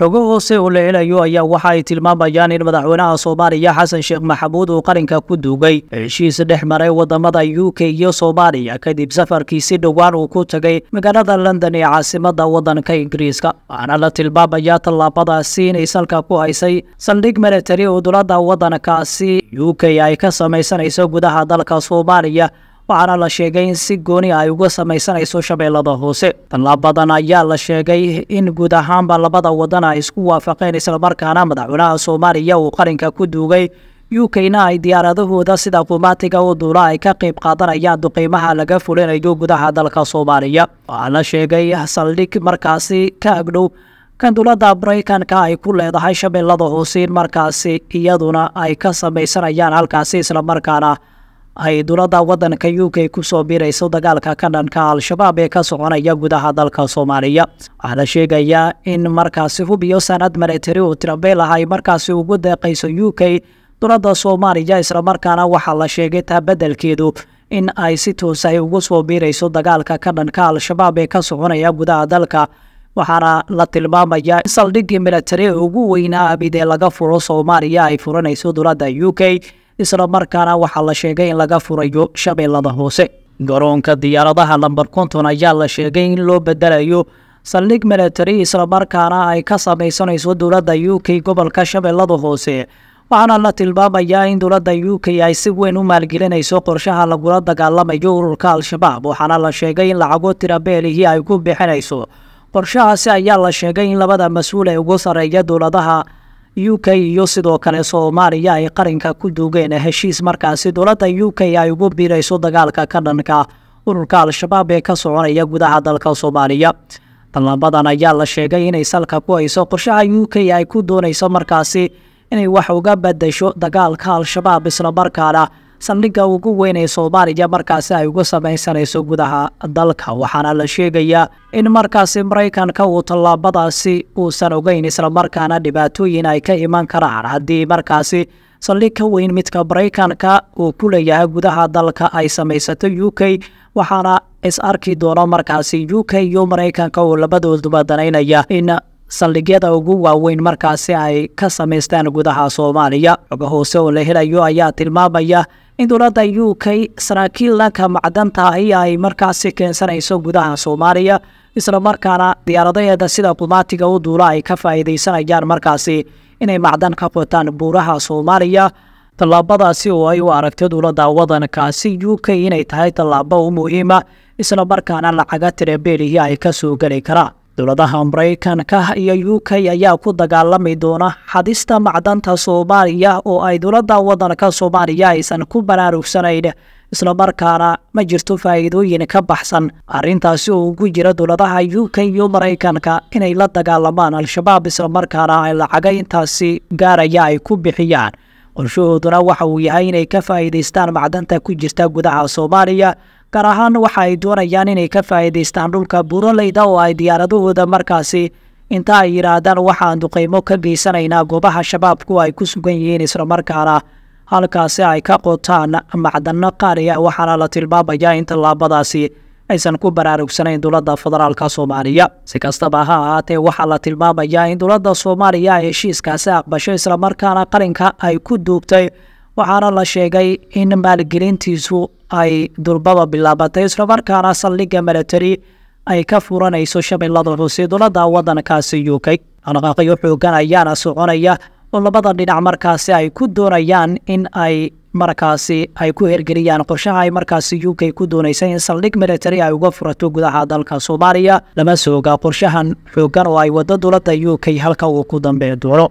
xogo hoose oo la helayo ayaa waxa ay tilmaamayaan in madaxweynaha soomaaliya xasan sheekh maxamuud uu qaranka ku duugay heshiis dhex maray waddamada u k iyo soomaaliya kadib safarkiisi dhowaan uu ku tagay magaalada london ee caasimada waddanka ingiriiska waxaana la tilmaamayaa tallaabadaasi inay salka ku haysay saldhig milatari oo dowlada wadankaasi u k ay ka samaysanayso gudaha dalka soomaaliya waxaana la sheegay in si gooni ah ay uga samaysanayso shabeellada hoose tallaabadan ayaa la sheegay in guud ahaanba labada wadan ay isku waafaqeen islamarkaana madaxweynaha soomaaliya uu qarinka ku duugay u kna ay diyaaradahooda sida kumaatiga u duula ay ka qayb qaadanayaan duqiimaha laga fulinayo gudaha dalka soomaaliya waxaa la sheegay saldhig markaasi ka agdhow kan dowladda maraykanka ay ku leedahay shabeellada hoose in markaasi iyaduna ay ka samaysanayaan halkaasi islamarkaana ay dowladda waddanka u k kusoo biirayso dagaalka ka dhanka al-shabaab ee ka soconaya gudaha dalka soomaaliya waxaa la sheegayaa in markaasi hub sanad milatary oo tirabeylah ay markaasi ugu deeqayso u k dowladda soomaaliya islamarkaana waxaa la sheegay taa beddelkeedu in ay si toos ay ah ugu soo biirayso dagaalka ka dhanka al-shabaab ee ka soconaya gudaha dalka waxaana la tilmaamayaa in saldhiggii milatary ugu weynaa abid ee laga furo soomaaliya ay furanayso dowladda u k isla markaana waxaa la sheegay in laga furayo shabeellada hoose garoonka diyaaradaha lambar konton ayaa la sheegay in loo bedelayo saldhig milatari islamarkaana ay ka samaysanayso dowladda u k gobolka shabeellada hoose waxaana la tilmaamayaa in dowladda u k ay si weyn u maalgelinayso qorshaha lagula dagaalamayo ururka al-shabaab waxaana la sheegay in lacago tirabeelihii ay ku bixinayso qorshahaasi ayaa la sheegay in labada mas-uul ee ugu sarreeya dowladaha u k iyo sidoo kale soomaaliya ay qaranka ku duugeen heshiis markaasi dowladda u k ay ugu biirayso dagaalka ka dhanka ururka al-shabaab ee ka soconaya gudaha dalka soomaaliya tallabadan ayaa la sheegay inay salka ku hayso qorshaha u k ay ku doonayso markaasi inay wax uga badasho dagaalka al-shabaab islamarkaana saldhigga ugu weynee soomaaliya markaasi ay uga samaysanayso gudaha dalka waxaana la sheegayaa in markaasi maraykanka uu tallaabadaasi uusan ogeyn islamarkaana dhibaatooyin ay ka iman karaan haddii markaasi saldhig weyn midka maraykanka uu ku leeyahay gudaha dalka ay samaysato u k waxaana is arki doono markaasi u k iyo maraykanka oo labadooduba danaynaya in saldhigyada ugu waaweyn markaasi ay ka samaystaan gudaha soomaaliya xoga hoose oo la helayo ayaa tilmaamaya in dowladda u k saraakiil dhanka macdanta ahi ay markaasi keensanayso gudaha soomaaliya isla markaana diyaaradaheeda sida qumaatiga u duula ay ka faa'iidaysanayaan markaasi inay macdan ka qotaan buuraha soomaaliya tallaabadaasi oo ay u aragtay dowladda wadankaasi u k inay tahay tallaabo u muhiima isla markaana lacaga tirabeelihii ay ka soo geli karaan dowladaha maraykanka iyo u k ayaa ku dagaalami doona xadista macdanta soomaaliya oo ay dowladda waddanka soomaaliya aysan ku baraarugsanayn islamarkaana ma jirto faa'iidooyin ka baxsan arrintaasi oo ugu jira dowladaha u k iyo maraykanka inay la dagaalamaan al-shabaab islamarkaana ay lacaga intaasi gaaraya ay ku bixiyaan qorshahooduna waxa uu yahay inay ka faa'iidaystaan macdanta ku jirta gudaha soomaaliya gaar ahaan waxa ay doonayaan inay ka faa'iidaystaan dhulka buuroleyda oo ay diyaaradahooda markaasi inta ay yidhaahdaan waxaan duqeymo ka geysanaynaa goobaha shabaabku ay ku sugan yihiin islamarkaana halkaasi ay ka qotaan macdano qaali waxaana la tilmaamayaa in tallaabadaasi aysan ku baraarugsanayn dowladda federaalka soomaaliya si kastaba ha ahaatee waxaa la tilmaamayaa in dowladda soomaaliya ay heshiiskaasi aqbasho islamarkaana qalinka ay ku duugtay waxaana la sheegay in maalgelintiisu ay dulbaba bilaabatay islamarkaana saldhigga milatari ay ka furanayso shabeellada hoose dowladda wadankaasi u k dhaqaaqyo xoogan ayaana soconaya oo labada dhinac markaasi ay ku doonayaan in ay markaasi ay ku hergeliyaan qorshaha ay markaasi u k ku doonaysa in saldhig milatari ay uga furato gudaha dalka soomaaliya lama sooga qorshahan xoogan oo ay wado dowladda u k halka uu ku dambeyn doono